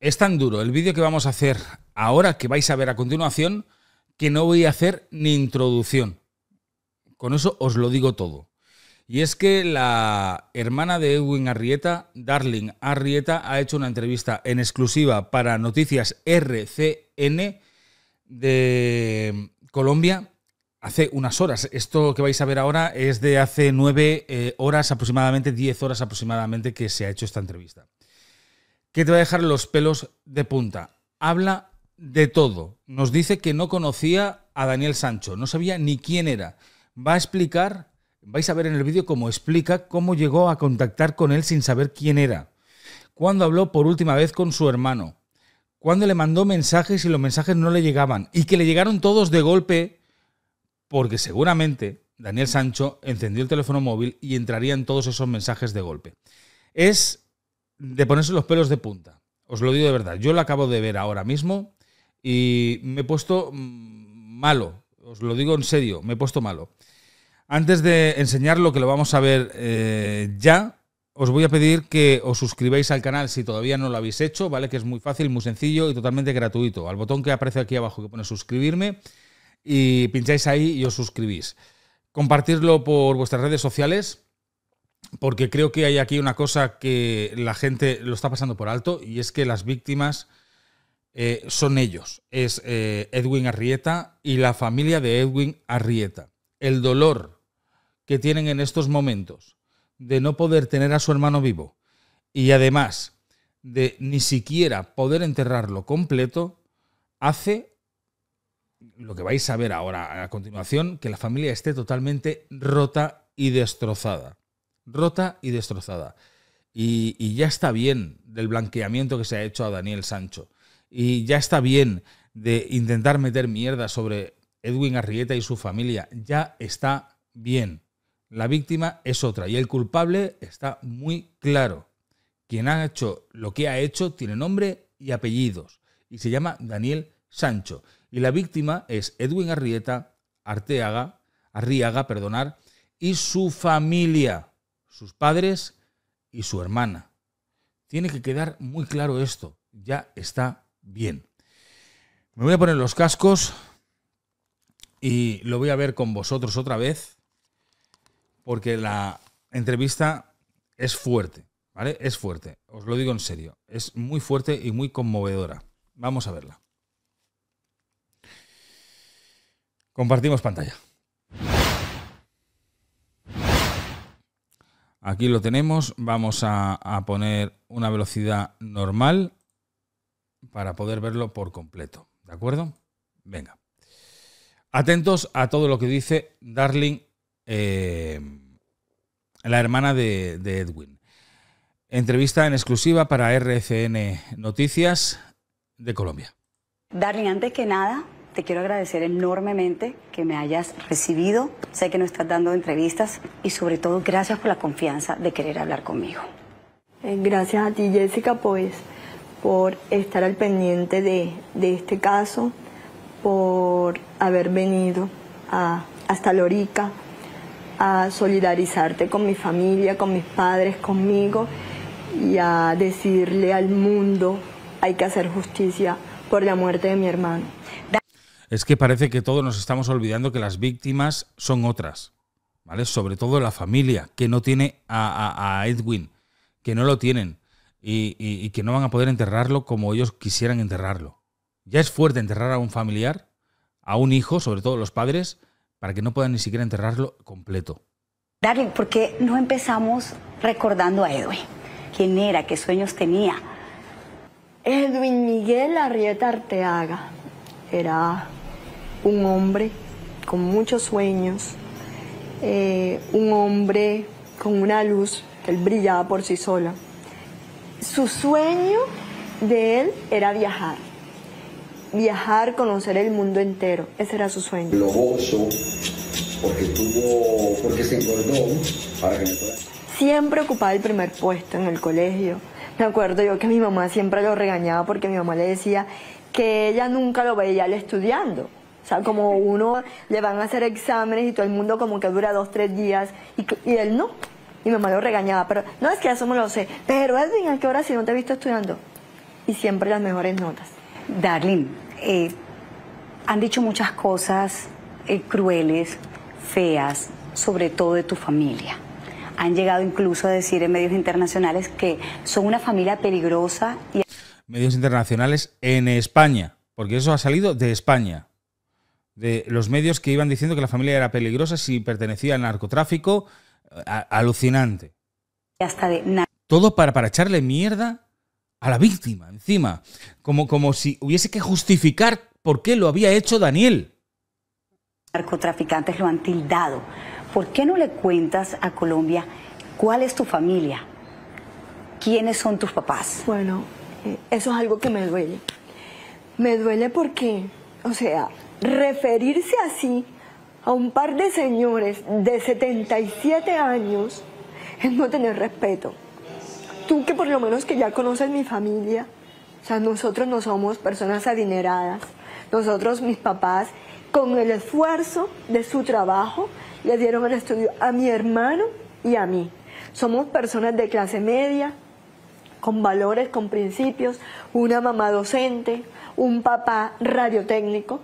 Es tan duro el vídeo que vamos a hacer ahora, que vais a ver a continuación, que no voy a hacer ni introducción. Con eso os lo digo todo. Y es que la hermana de Edwin Arrieta, Darling Arrieta, ha hecho una entrevista en exclusiva para Noticias RCN de Colombia hace unas horas. Esto que vais a ver ahora es de hace nueve eh, horas aproximadamente, diez horas aproximadamente que se ha hecho esta entrevista que te va a dejar los pelos de punta. Habla de todo. Nos dice que no conocía a Daniel Sancho, no sabía ni quién era. Va a explicar, vais a ver en el vídeo cómo explica cómo llegó a contactar con él sin saber quién era. Cuando habló por última vez con su hermano. Cuando le mandó mensajes y los mensajes no le llegaban. Y que le llegaron todos de golpe porque seguramente Daniel Sancho encendió el teléfono móvil y entrarían todos esos mensajes de golpe. Es de ponerse los pelos de punta. Os lo digo de verdad. Yo lo acabo de ver ahora mismo y me he puesto mm, malo. Os lo digo en serio, me he puesto malo. Antes de enseñar lo que lo vamos a ver eh, ya, os voy a pedir que os suscribáis al canal si todavía no lo habéis hecho, ¿vale? Que es muy fácil, muy sencillo y totalmente gratuito. Al botón que aparece aquí abajo que pone suscribirme y pincháis ahí y os suscribís. Compartirlo por vuestras redes sociales porque creo que hay aquí una cosa que la gente lo está pasando por alto y es que las víctimas eh, son ellos. Es eh, Edwin Arrieta y la familia de Edwin Arrieta. El dolor que tienen en estos momentos de no poder tener a su hermano vivo y además de ni siquiera poder enterrarlo completo, hace lo que vais a ver ahora a continuación, que la familia esté totalmente rota y destrozada rota y destrozada. Y, ya está bien del blanqueamiento que se ha hecho a Daniel Sancho. Y ya está bien de intentar meter mierda sobre Edwin Arrieta y su familia. Ya está bien. La víctima es otra y el culpable está muy claro. Quien ha hecho lo que ha hecho tiene nombre y apellidos y se llama Daniel Sancho. Y la víctima es Edwin Arrieta, Arteaga, Arriaga, perdonar, y su familia sus padres y su hermana. Tiene que quedar muy claro esto. Ya está bien. Me voy a poner los cascos y lo voy a ver con vosotros otra vez porque la entrevista es fuerte, ¿vale? Es fuerte, os lo digo en serio, es muy fuerte y muy conmovedora. Vamos a verla. Compartimos pantalla. Aquí lo tenemos. Vamos a, poner una velocidad normal para poder verlo por completo. ¿De acuerdo? Venga. Atentos a todo lo que dice Darling, eh, la hermana de, de Edwin. Entrevista en exclusiva para RCN Noticias de Colombia. Darling, antes que nada, te quiero agradecer enormemente que me hayas recibido. Sé que no estás dando entrevistas y sobre todo gracias por la confianza de querer hablar conmigo. Eh, gracias a ti, Jessica, pues por estar al pendiente de, este caso, por haber venido hasta Lorica a solidarizarte con mi familia, con mis padres, conmigo y a decirle al mundo hay que hacer justicia por la muerte de mi hermano es que parece que todos nos estamos olvidando que las víctimas son otras, ¿vale? Sobre todo la familia, que no tiene a, Edwin, que no lo tienen y, que no van a poder enterrarlo como ellos quisieran enterrarlo. Ya es fuerte enterrar a un familiar, a un hijo, sobre todo los padres, para que no puedan ni siquiera enterrarlo completo. Darling, ¿por qué no empezamos recordando a Edwin? ¿Quién era? ¿Qué sueños tenía? Edwin Miguel Arrieta Arteaga. Era un hombre con muchos sueños, eh, un hombre con una luz que él brillaba por sí sola. Su sueño de él era viajar, viajar, conocer el mundo entero, ese era su sueño. ...globoso, porque tuvo, porque se engordó para que Siempre ocupaba el primer puesto en el colegio. Me acuerdo yo que mi mamá siempre lo regañaba porque mi mamá le decía que ella nunca lo veía estudiando o sea, como uno le van a hacer exámenes y todo el mundo como que dura dos, tres días y, él no. Y mi mamá lo regañaba, pero no es que eso me lo sé. Pero Edwin, ¿a qué hora si no te he visto estudiando? Y siempre las mejores notas. Darling, eh, han dicho muchas cosas eh, crueles, feas, sobre todo de tu familia. Han llegado incluso a decir en medios internacionales que son una familia peligrosa y... Medios internacionales en España, porque eso ha salido de España de los medios que iban diciendo que la familia era peligrosa si pertenecía al narcotráfico. Eh, alucinante. Hasta Todo para, para echarle mierda a la víctima, encima. Como, como si hubiese que justificar por qué lo había hecho Daniel. Narcotraficantes lo han tildado. ¿Por qué no le cuentas a Colombia cuál es tu familia? ¿Quiénes son tus papás? Bueno, eh, eso es algo que me duele. Me duele porque, o sea, referirse así a un par de señores de 77 años es no tener respeto. Tú que por lo menos que ya conoces mi familia, o sea, nosotros no somos personas adineradas, nosotros, mis papás, con el esfuerzo de su trabajo, le dieron el estudio a mi hermano y a mí. Somos personas de clase media, con valores, con principios, una mamá docente, un papá radiotécnico,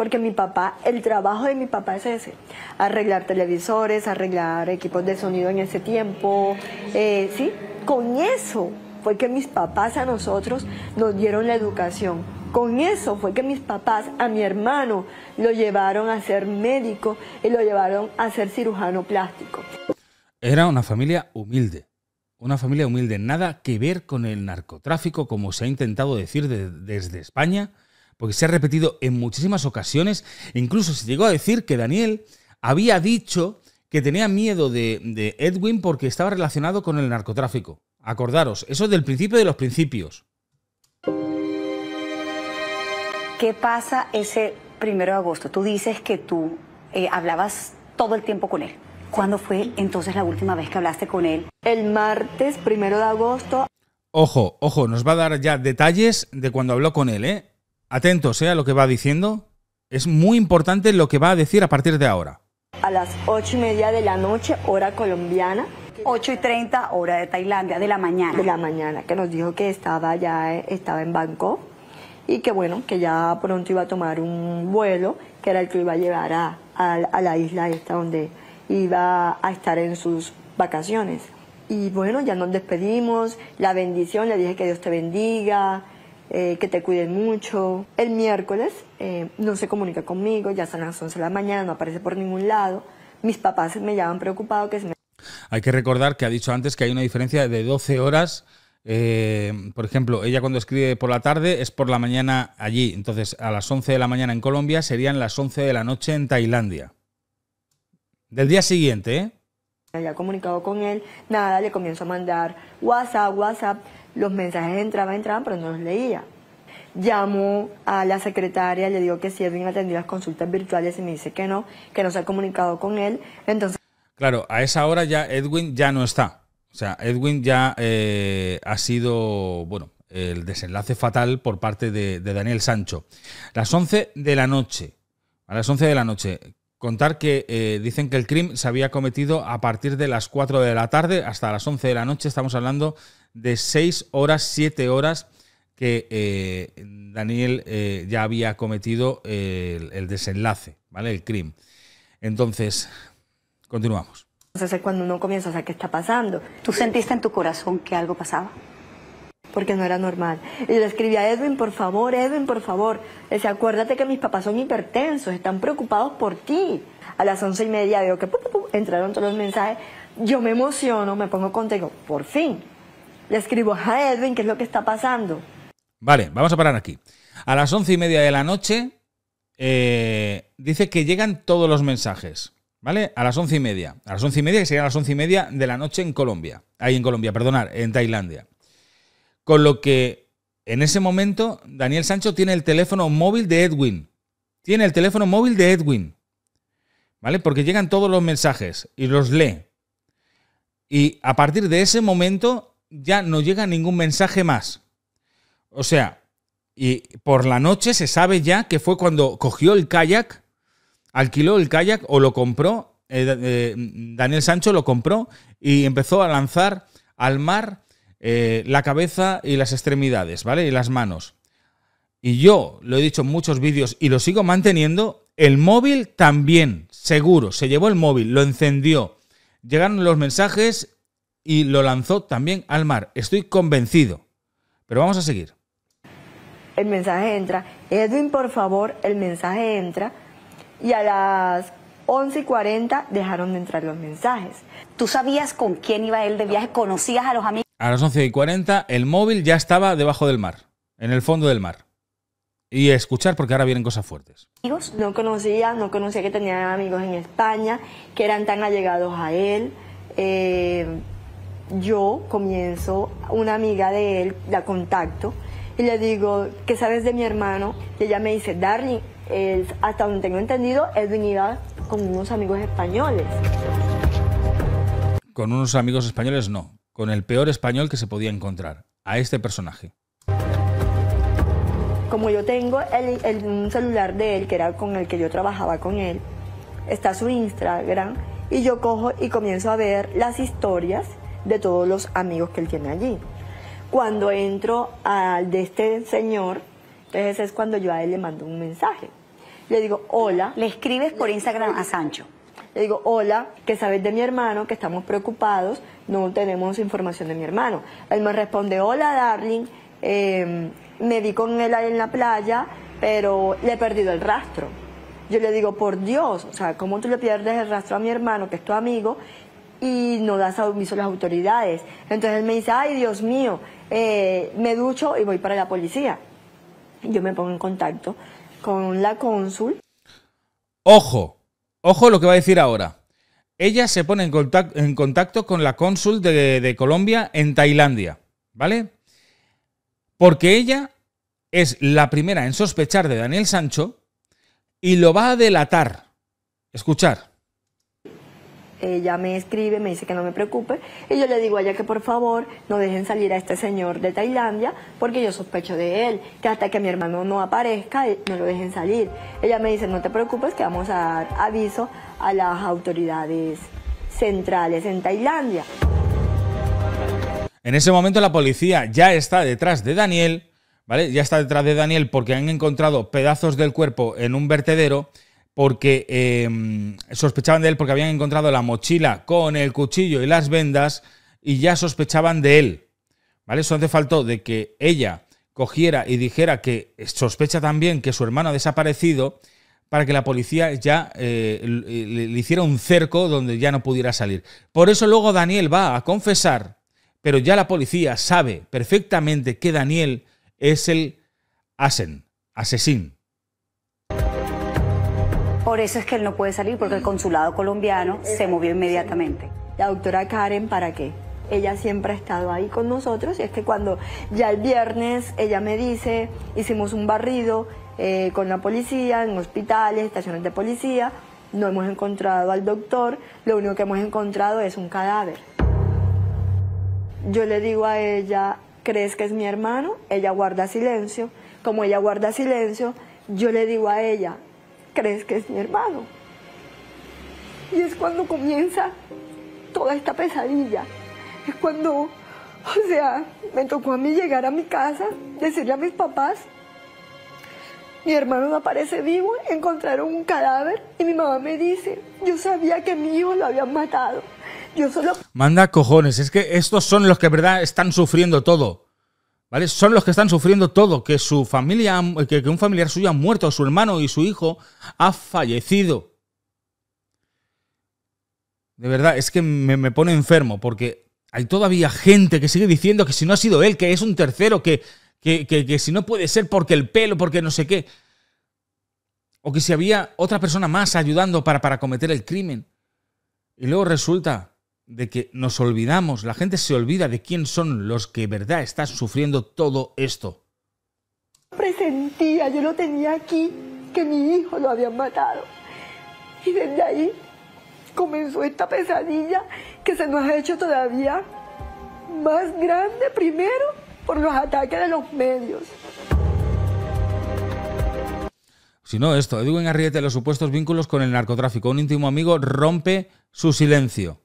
porque mi papá, el trabajo de mi papá es ese, arreglar televisores, arreglar equipos de sonido en ese tiempo, eh, ¿sí? Con eso fue que mis papás a nosotros nos dieron la educación. Con eso fue que mis papás a mi hermano lo llevaron a ser médico y lo llevaron a ser cirujano plástico. Era una familia humilde, una familia humilde, nada que ver con el narcotráfico como se ha intentado decir desde España porque se ha repetido en muchísimas ocasiones. Incluso se llegó a decir que Daniel había dicho que tenía miedo de, Edwin porque estaba relacionado con el narcotráfico. Acordaros, eso es del principio de los principios. ¿Qué pasa ese primero de agosto? Tú dices que tú eh, hablabas todo el tiempo con él. ¿Cuándo fue entonces la última vez que hablaste con él? El martes primero de agosto. Ojo, ojo, nos va a dar ya detalles de cuando habló con él, ¿eh? Atentos eh, a lo que va diciendo. Es muy importante lo que va a decir a partir de ahora. A las ocho y media de la noche, hora colombiana. 8 y 30, hora de Tailandia, de la mañana. De la mañana, que nos dijo que estaba ya eh, estaba en Bangkok y que bueno, que ya pronto iba a tomar un vuelo, que era el que iba a llevar a, a la isla esta donde iba a estar en sus vacaciones. Y bueno, ya nos despedimos, la bendición, le dije que Dios te bendiga, eh, que te cuiden mucho. El miércoles eh, no se comunica conmigo, ya son las 11 de la mañana, no aparece por ningún lado. Mis papás me llaman preocupado que se Hay que recordar que ha dicho antes que hay una diferencia de 12 horas. Eh, por ejemplo, ella cuando escribe por la tarde es por la mañana allí. Entonces, a las 11 de la mañana en Colombia serían las 11 de la noche en Tailandia. Del día siguiente, ¿eh? haya comunicado con él, nada, le comienzo a mandar WhatsApp, WhatsApp, los mensajes entraban, entraban, pero no los leía. llamó a la secretaria, le digo que si Edwin atendido las consultas virtuales y me dice que no, que no se ha comunicado con él, entonces... Claro, a esa hora ya Edwin ya no está. O sea, Edwin ya eh, ha sido, bueno, el desenlace fatal por parte de, de Daniel Sancho. Las 11 de la noche, a las 11 de la noche, Contar que eh, dicen que el crimen se había cometido a partir de las 4 de la tarde hasta las 11 de la noche. Estamos hablando de 6 horas, 7 horas que eh, Daniel eh, ya había cometido el, desenlace, ¿vale? El crimen. Entonces, continuamos. Entonces es cuando uno comienza a saber qué está pasando. ¿Tú sentiste en tu corazón que algo pasaba? porque no era normal. Y le escribí a Edwin, por favor, Edwin, por favor. Le acuérdate que mis papás son hipertensos, están preocupados por ti. A las once y media veo que entraron todos los mensajes. Yo me emociono, me pongo contigo. por fin. Le escribo a Edwin, ¿qué es lo que está pasando? Vale, vamos a parar aquí. A las once y media de la noche eh, dice que llegan todos los mensajes. ¿Vale? A las once y media. A las once y media, que serían a las once y media de la noche en Colombia. Ahí en Colombia, perdonar, en Tailandia. Con lo que en ese momento Daniel Sancho tiene el teléfono móvil de Edwin. Tiene el teléfono móvil de Edwin. ¿Vale? Porque llegan todos los mensajes y los lee. Y a partir de ese momento ya no llega ningún mensaje más. O sea, y por la noche se sabe ya que fue cuando cogió el kayak, alquiló el kayak o lo compró, eh, eh, Daniel Sancho lo compró y empezó a lanzar al mar eh, la cabeza y las extremidades, ¿vale? Y las manos. Y yo lo he dicho en muchos vídeos y lo sigo manteniendo. El móvil también, seguro, se llevó el móvil, lo encendió. Llegaron los mensajes y lo lanzó también al mar. Estoy convencido. Pero vamos a seguir. El mensaje entra. Edwin, por favor, el mensaje entra. Y a las 11 y 40 dejaron de entrar los mensajes. ¿Tú sabías con quién iba él de viaje? ¿Conocías a los amigos? a las 11 y 40 el móvil ya estaba debajo del mar, en el fondo del mar. Y escuchar porque ahora vienen cosas fuertes. no conocía, no conocía que tenía amigos en España, que eran tan allegados a él. Eh, yo comienzo, una amiga de él la contacto y le digo, ¿qué sabes de mi hermano? Y ella me dice, Darling, hasta donde tengo entendido, es iba con unos amigos españoles. Con unos amigos españoles no, con el peor español que se podía encontrar, a este personaje. Como yo tengo el, un celular de él, que era con el que yo trabajaba con él, está su Instagram, y yo cojo y comienzo a ver las historias de todos los amigos que él tiene allí. Cuando entro al de este señor, entonces es cuando yo a él le mando un mensaje. Le digo, hola. Le escribes por Instagram a Sancho le digo, hola, que sabes de mi hermano, que estamos preocupados, no tenemos información de mi hermano. Él me responde, hola, darling, em, me vi con él en la playa, pero le he perdido el rastro. Yo le digo, por Dios, o sea, ¿cómo tú le pierdes el rastro a mi hermano, que es tu amigo, y no das aviso a las autoridades? Entonces él me dice, ay, Dios mío, eh, me ducho y voy para la policía. Yo me pongo en contacto con la cónsul. Ojo, Ojo lo que va a decir ahora. Ella se pone en contacto, con la cónsul de, de Colombia en Tailandia, ¿vale? Porque ella es la primera en sospechar de Daniel Sancho y lo va a delatar. Escuchar ella me escribe, me dice que no me preocupe y yo le digo a ella que por favor no dejen salir a este señor de Tailandia porque yo sospecho de él, que hasta que mi hermano no aparezca eh, no lo dejen salir. Ella me dice, no te preocupes que vamos a dar aviso a las autoridades centrales en Tailandia. En ese momento la policía ya está detrás de Daniel, ¿vale? Ya está detrás de Daniel porque han encontrado pedazos del cuerpo en un vertedero porque em, sospechaban de él porque habían encontrado la mochila con el cuchillo y las vendas y ya sospechaban de él. ¿Vale? Eso hace falta de que ella cogiera y dijera que sospecha también que su hermano ha desaparecido para que la policía ya eh, le, hiciera un cerco donde ya no pudiera salir. Por eso luego Daniel va a confesar, pero ya la policía sabe perfectamente que Daniel es el asen, asesín, por eso es que él no puede salir, porque el consulado colombiano se movió inmediatamente. La doctora Karen, ¿para qué? Ella siempre ha estado ahí con nosotros y es que cuando ya el viernes ella me dice, hicimos un barrido eh, con la policía, en hospitales, estaciones de policía, no hemos encontrado al doctor, lo único que hemos encontrado es un cadáver. Yo le digo a ella, ¿crees que es mi hermano? Ella guarda silencio. Como ella guarda silencio, yo le digo a ella, crees que es mi hermano. Y es cuando comienza toda esta pesadilla. Es cuando, o sea, me tocó a mí llegar a mi casa, decirle a mis papás, mi hermano no aparece vivo, encontraron un cadáver y mi mamá me dice, yo sabía que mi hijo lo habían matado. Yo solo... Manda cojones, es que estos son los que, verdad, están sufriendo todo. Son los que están sufriendo todo, que su familia, que, un familiar suyo ha muerto, su hermano y su hijo ha fallecido. De verdad, es que me, pone enfermo, porque hay todavía gente que sigue diciendo que si no ha sido él, que es un tercero, que, que, que, que, si no puede ser porque el pelo, porque no sé qué. O que si había otra persona más ayudando para, para cometer el crimen. Y luego resulta de que nos olvidamos, la gente se olvida de quién son los que verdad están sufriendo todo esto. Presentía, yo lo tenía aquí, que mi hijo lo habían matado. Y desde ahí comenzó esta pesadilla que se nos ha hecho todavía más grande primero por los ataques de los medios. Si no, esto, Edwin Arriete, los supuestos vínculos con el narcotráfico. Un íntimo amigo rompe su silencio.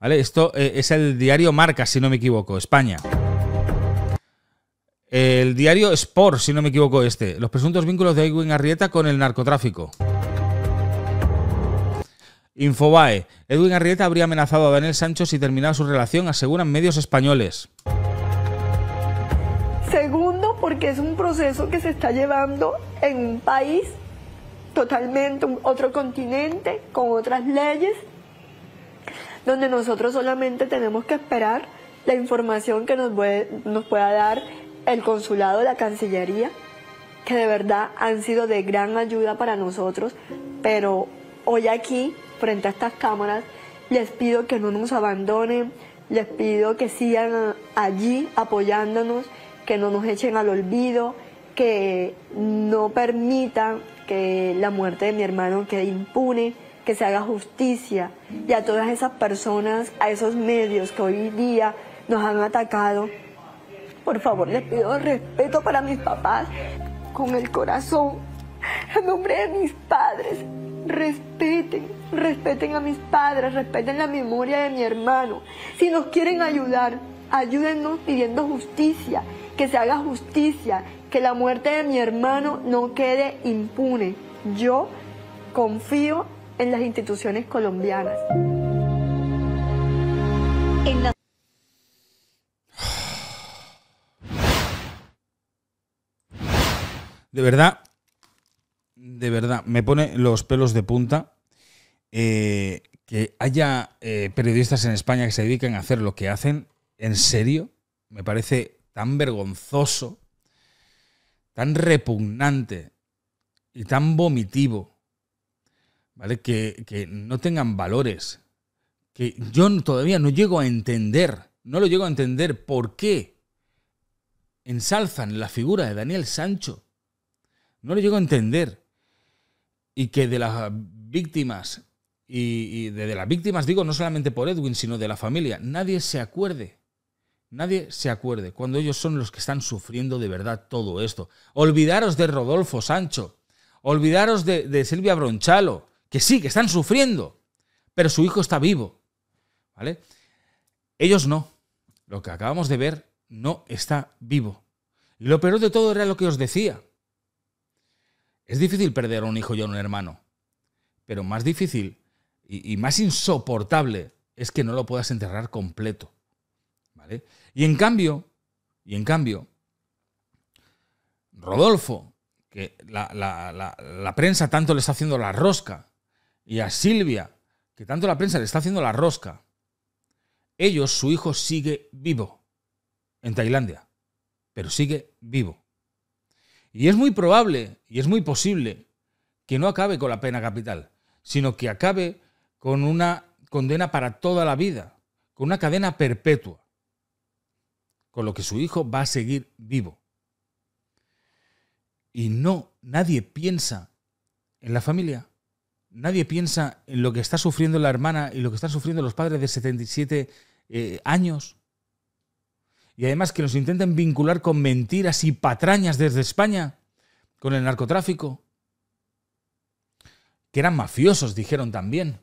Esto eh, es el diario Marca, si no me equivoco, España. El diario Sport, si no me equivoco, este. Los presuntos vínculos de Edwin Arrieta con el narcotráfico. Infobae. Edwin Arrieta habría amenazado a Daniel Sancho si terminaba su relación, aseguran medios españoles. Segundo, porque es un proceso que se está llevando en un país totalmente, otro continente, con otras leyes donde nosotros solamente tenemos que esperar la información que nos, pueda dar el consulado, la Cancillería, que de verdad han sido de gran ayuda para nosotros, pero hoy aquí, frente a estas cámaras, les pido que no nos abandonen, les pido que sigan allí apoyándonos, que no nos echen al olvido, que no permitan que la muerte de mi hermano quede impune que se haga justicia y a todas esas personas, a esos medios que hoy día nos han atacado. Por favor, les pido respeto para mis papás, con el corazón, en nombre de mis padres. Respeten, respeten a mis padres, respeten la memoria de mi hermano. Si nos quieren ayudar, ayúdennos pidiendo justicia, que se haga justicia, que la muerte de mi hermano no quede impune. Yo confío en las instituciones colombianas. De verdad, de verdad, me pone los pelos de punta eh, que haya eh, periodistas en España que se dediquen a hacer lo que hacen. En serio, me parece tan vergonzoso, tan repugnante y tan vomitivo ¿vale? Que, no tengan valores, que yo todavía no llego a entender, no lo llego a entender por qué ensalzan la figura de Daniel Sancho. No lo llego a entender. Y que de las víctimas, y, de, las víctimas digo no solamente por Edwin, sino de la familia, nadie se acuerde. Nadie se acuerde cuando ellos son los que están sufriendo de verdad todo esto. Olvidaros de Rodolfo Sancho. Olvidaros de, de Silvia Bronchalo que sí, que están sufriendo, pero su hijo está vivo. ¿Vale? Ellos no. Lo que acabamos de ver no está vivo. Y lo peor de todo era lo que os decía. Es difícil perder a un hijo y a un hermano, pero más difícil y, más insoportable es que no lo puedas enterrar completo. ¿Vale? Y en cambio, y en cambio, Rodolfo, que la, la, prensa tanto le está haciendo la rosca, y a Silvia, que tanto la prensa le está haciendo la rosca, ellos, su hijo sigue vivo en Tailandia, pero sigue vivo. Y es muy probable y es muy posible que no acabe con la pena capital, sino que acabe con una condena para toda la vida, con una cadena perpetua, con lo que su hijo va a seguir vivo. Y no, nadie piensa en la familia, nadie piensa en lo que está sufriendo la hermana y lo que están sufriendo los padres de 77 eh, años. Y además que nos intenten vincular con mentiras y patrañas desde España, con el narcotráfico. Que eran mafiosos, dijeron también.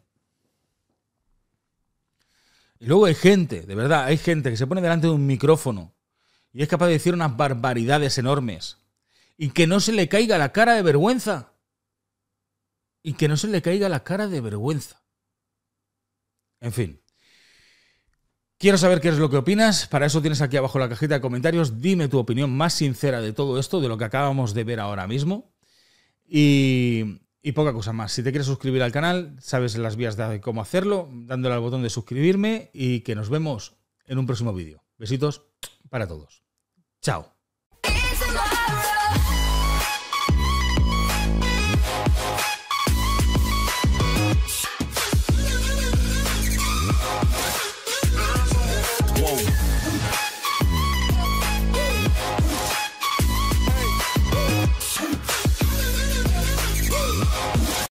Y luego hay gente, de verdad, hay gente que se pone delante de un micrófono y es capaz de decir unas barbaridades enormes y que no se le caiga la cara de vergüenza y que no se le caiga la cara de vergüenza. En fin. Quiero saber qué es lo que opinas. Para eso tienes aquí abajo la cajita de comentarios. Dime tu opinión más sincera de todo esto, de lo que acabamos de ver ahora mismo. Y, y poca cosa más. Si te quieres suscribir al canal, sabes las vías de cómo hacerlo, dándole al botón de suscribirme y que nos vemos en un próximo vídeo. Besitos para todos. Chao.